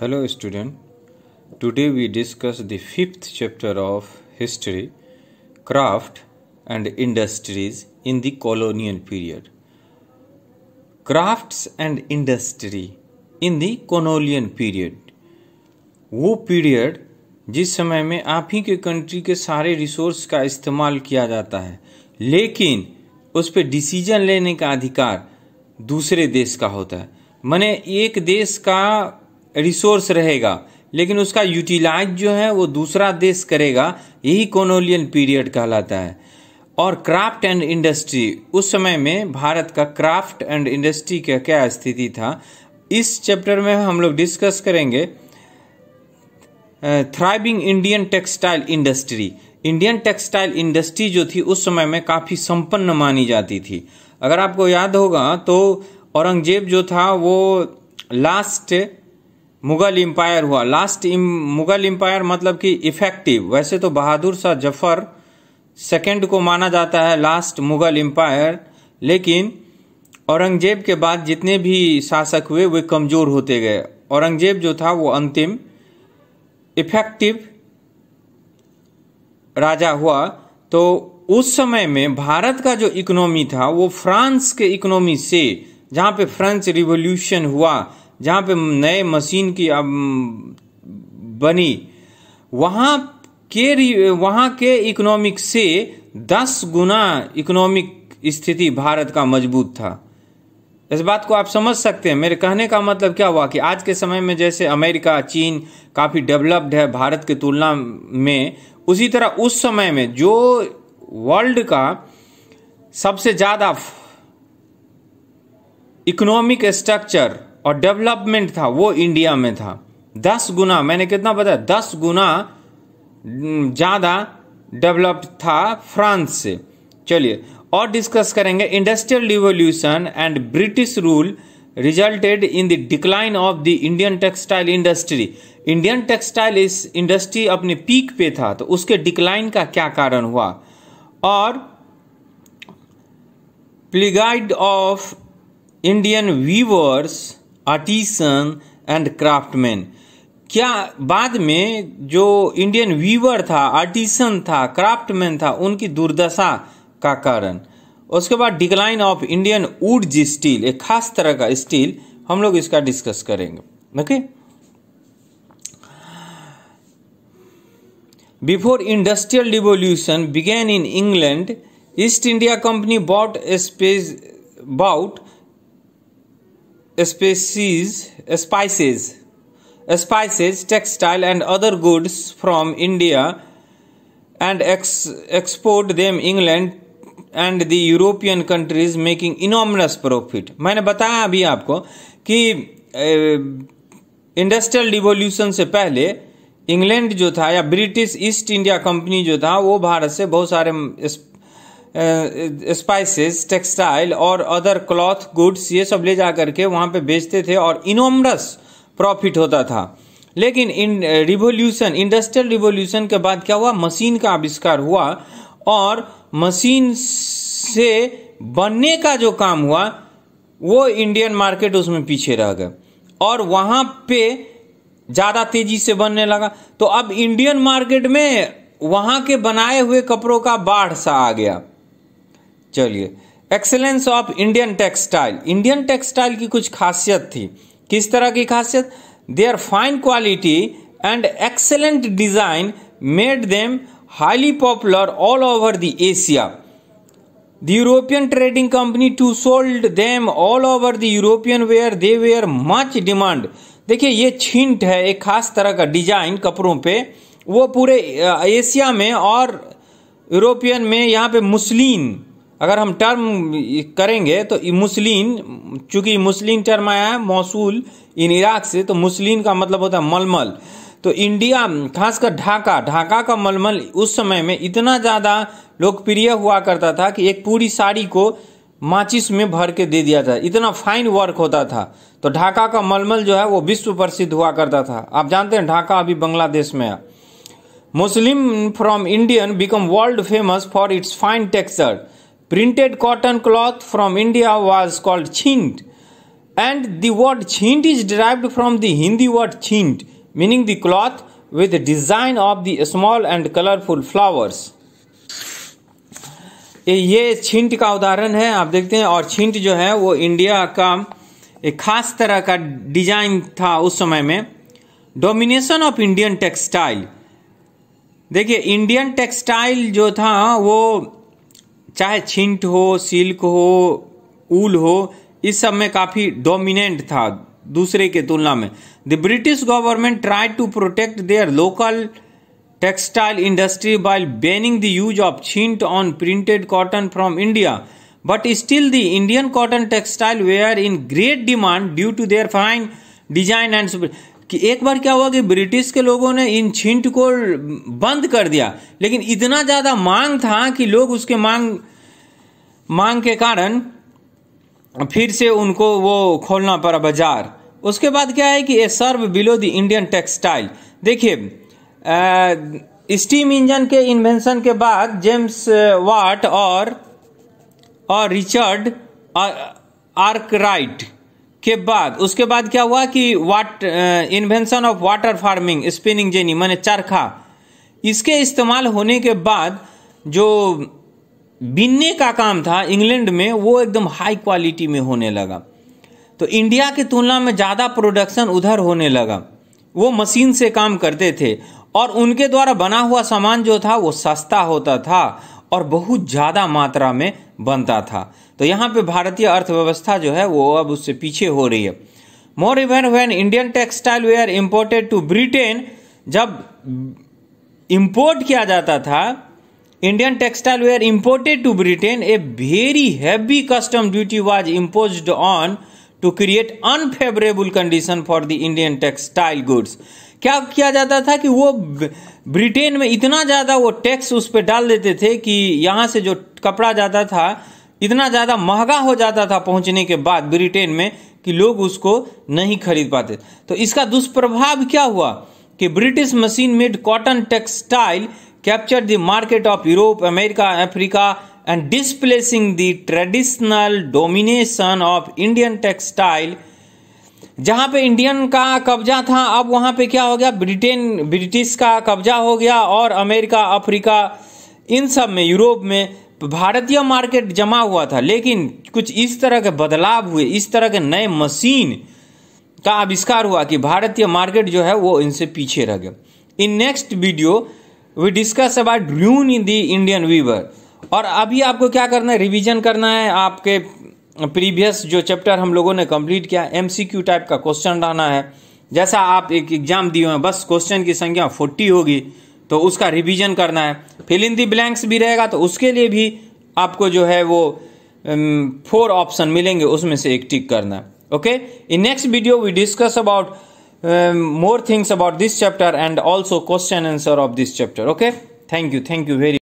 Hello student today we discuss the fifth chapter of history craft and industries in the colonial period crafts and industry in the colonial period वो period जिस समय में आप ही के country के सारे resource का इस्तेमाल किया जाता है लेकिन उस पर डिसीजन लेने का अधिकार दूसरे देश का होता है मैंने एक देश का रिसोर्स रहेगा लेकिन उसका यूटिलाइज जो है वो दूसरा देश करेगा यही कोनोलियन पीरियड कहलाता है और क्राफ्ट एंड इंडस्ट्री उस समय में भारत का क्राफ्ट एंड इंडस्ट्री का क्या स्थिति था इस चैप्टर में हम लोग डिस्कस करेंगे thriving Indian textile industry Indian textile industry जो थी उस समय में काफ़ी संपन्न मानी जाती थी अगर आपको याद होगा तो औरंगजेब जो था वो लास्ट मुगल एम्पायर हुआ लास्ट मुगल एम्पायर मतलब कि इफेक्टिव वैसे तो बहादुर शाह जफर सेकेंड को माना जाता है लास्ट मुगल एम्पायर लेकिन औरंगजेब के बाद जितने भी शासक हुए वे कमज़ोर होते गए औरंगजेब जो था वो अंतिम इफेक्टिव राजा हुआ तो उस समय में भारत का जो इकोनॉमी था वो फ्रांस के इकोनॉमी से जहाँ पे फ्रेंच रिवोल्यूशन हुआ जहाँ पे नए मशीन की अब बनी वहाँ के वहाँ के इकोनॉमिक से दस गुना इकोनॉमिक स्थिति भारत का मजबूत था इस बात को आप समझ सकते हैं मेरे कहने का मतलब क्या हुआ कि आज के समय में जैसे अमेरिका चीन काफ़ी डेवलप्ड है भारत की तुलना में उसी तरह उस समय में जो वर्ल्ड का सबसे ज़्यादा इकोनॉमिक स्ट्रक्चर और डेवलपमेंट था वो इंडिया में था दस गुना मैंने कितना बताया दस गुना ज़्यादा डेवलप्ड था फ्रांस से चलिए और डिस्कस करेंगे industrial revolution and British rule resulted in the decline of the Indian textile industry Indian textile इस इंडस्ट्री अपने पीक पे था तो उसके डिक्लाइन का क्या कारण हुआ और plight of Indian weavers artisan and craftsman क्या बाद में जो इंडियन वीवर था आर्टिसन था क्राफ्टमैन था उनकी दुर्दशा का कारण उसके बाद decline of Indian wootz steel एक खास तरह का स्टील हम लोग इसका डिस्कस करेंगे okay before industrial revolution began in England East India Company bought spices bought species, uh, spices, uh, spices, textile, and other goods from India and ex- export them England and the European countries making enormous profit मैंने बताया अभी आपको कि industrial uh, revolution से पहले England जो था या ब्रिटिश ईस्ट इंडिया कंपनी जो था वो भारत से बहुत सारे um, स्पाइसेस टेक्सटाइल और अदर क्लॉथ गुड्स ये सब ले जा करके वहाँ पे बेचते थे और इनोमरस प्रॉफिट होता था लेकिन इन रिवोल्यूशन इंडस्ट्रियल रिवोल्यूशन के बाद क्या हुआ मशीन का आविष्कार हुआ और मशीन से बनने का जो काम हुआ वो इंडियन मार्केट उसमें पीछे रह गए और वहाँ पे ज़्यादा तेजी से बनने लगा तो अब इंडियन मार्केट में वहाँ के बनाए हुए कपड़ों का बाढ़ सा आ गया चलिए excellence of Indian textile Indian textile की कुछ खासियत थी किस तरह की खासियत their fine quality and excellent design made them highly popular all over the Asia the European trading company too sold them all over the European where they were much demand देखिए ये छिंट है एक खास तरह का डिजाइन कपड़ों पे वो पूरे एशिया में और यूरोपियन में यहाँ पे मुस्लिन अगर हम टर्म करेंगे तो मुस्लिन चूंकि मुस्लिन टर्म आया है मौसूल इन इराक से तो मुस्लिन का मतलब होता है मलमल तो इंडिया खासकर ढाका ढाका का मलमल उस समय में इतना ज़्यादा लोकप्रिय हुआ करता था कि एक पूरी साड़ी को माचिस में भर के दे दिया था इतना फाइन वर्क होता था तो ढाका का मलमल जो है वो विश्व प्रसिद्ध हुआ करता था आप जानते हैं ढाका अभी बांग्लादेश में है muslin from Indian become world famous for its fine texture Printed cotton cloth from India was called chint, and the word chint is derived from the Hindi word chint, meaning the cloth with the design of the small and colorful flowers. ये छिंट का उदाहरण है आप देखते हैं और छिंट जो है वो इंडिया का एक खास तरह का डिजाइन था उस समय में डोमिनेशन ऑफ इंडियन टेक्सटाइल देखिए इंडियन टेक्सटाइल जो था वो चाहे छिंट हो सिल्क हो ऊल हो इस सब में काफी डोमिनेंट था दूसरे के तुलना में the British government try to protect their local textile industry by banning the use of chintz on printed cotton from India but still the Indian cotton textile were in great demand due to their fine design and कि एक बार क्या हुआ कि British के लोगों ने इन छिंट को बंद कर दिया लेकिन इतना ज़्यादा मांग था कि लोग उसके मांग मांग के कारण फिर से उनको वो खोलना पड़ा बाजार उसके बाद क्या है कि a serve below the Indian textile देखिए स्टीम इंजन के इन्वेंशन के बाद जेम्स वाट और और रिचर्ड आर्कराइट के बाद उसके बाद क्या हुआ कि Watt invention of water farming spinning jenny मैंने चरखा इसके इस्तेमाल होने के बाद जो बिनने का काम था इंग्लैंड में वो एकदम हाई क्वालिटी में होने लगा तो इंडिया की तुलना में ज़्यादा प्रोडक्शन उधर होने लगा वो मशीन से काम करते थे और उनके द्वारा बना हुआ सामान जो था वो सस्ता होता था और बहुत ज़्यादा मात्रा में बनता था तो यहाँ पे भारतीय अर्थव्यवस्था जो है वो अब उससे पीछे हो रही है more even when Indian textile were imported to Britain जब इम्पोर्ट किया जाता था Indian textile were imported to Britain a very heavy custom duty was impose on to create unfavourable condition for the Indian textile goods क्या किया जाता था कि वो ब्रिटेन में इतना ज़्यादा वो टैक्स उस पर डाल देते थे कि यहाँ से जो कपड़ा जाता था इतना ज़्यादा महंगा हो जाता था पहुंचने के बाद ब्रिटेन में कि लोग उसको नहीं खरीद पाते तो इसका दुष्प्रभाव क्या हुआ कि British machine made cotton textile capture the market of Europe America Africa and displacing the traditional domination of Indian textile जहाँ पे इंडियन का कब्जा था अब वहाँ पे क्या हो गया ब्रिटेन ब्रिटिश का कब्जा हो गया और अमेरिका अफ्रीका इन सब में यूरोप में भारतीय मार्केट जमा हुआ था लेकिन कुछ इस तरह के बदलाव हुए इस तरह के नए मशीन का आविष्कार हुआ कि भारतीय मार्केट जो है वो इनसे पीछे रह गया in next video we discuss about ड्रून इन दी इंडियन वीवर और अभी आपको क्या करना है रिवीजन करना है आपके प्रीवियस जो चैप्टर हम लोगों ने कंप्लीट किया एमसीक्यू टाइप का क्वेश्चन रहना है जैसा आप एक एग्जाम दिए हैं बस क्वेश्चन की संख्या फोर्टी होगी तो उसका रिवीजन करना है फिल इन दी ब्लैंक्स भी रहेगा तो उसके लिए भी आपको जो है वो फोर um, ऑप्शन मिलेंगे उसमें से एक टिक करना है okay in next video we discuss about more things about this chapter and also question answer of this chapter okay thank you thank you very